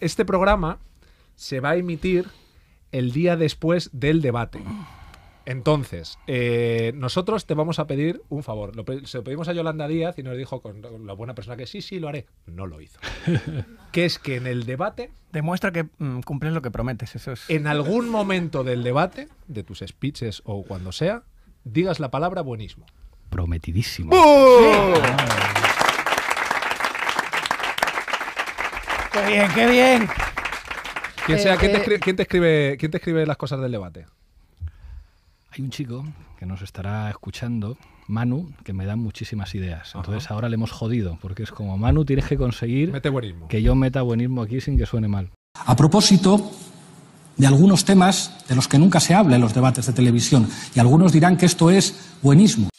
este programa se va a emitir el día después del debate. Entonces, eh, nosotros te vamos a pedir un favor. se lo pedimos a Yolanda Díaz y nos dijo con, la buena persona que sí, sí, lo haré. No lo hizo. que es que en el debate... Demuestra que mm, cumples lo que prometes. Eso es... En algún momento del debate, de tus speeches o cuando sea, digas la palabra buenismo. Prometidísimo. Qué bien, qué bien. ¿Quién, sea, eh, eh, te escribe, te escribe, las cosas del debate? Hay un chico que nos estará escuchando, Manu, que me da muchísimas ideas. Entonces ahora le hemos jodido, porque es como, Manu, tienes que conseguir que yo meta buenismo aquí sin que suene mal. A propósito de algunos temas de los que nunca se habla en los debates de televisión, y algunos dirán que esto es buenismo.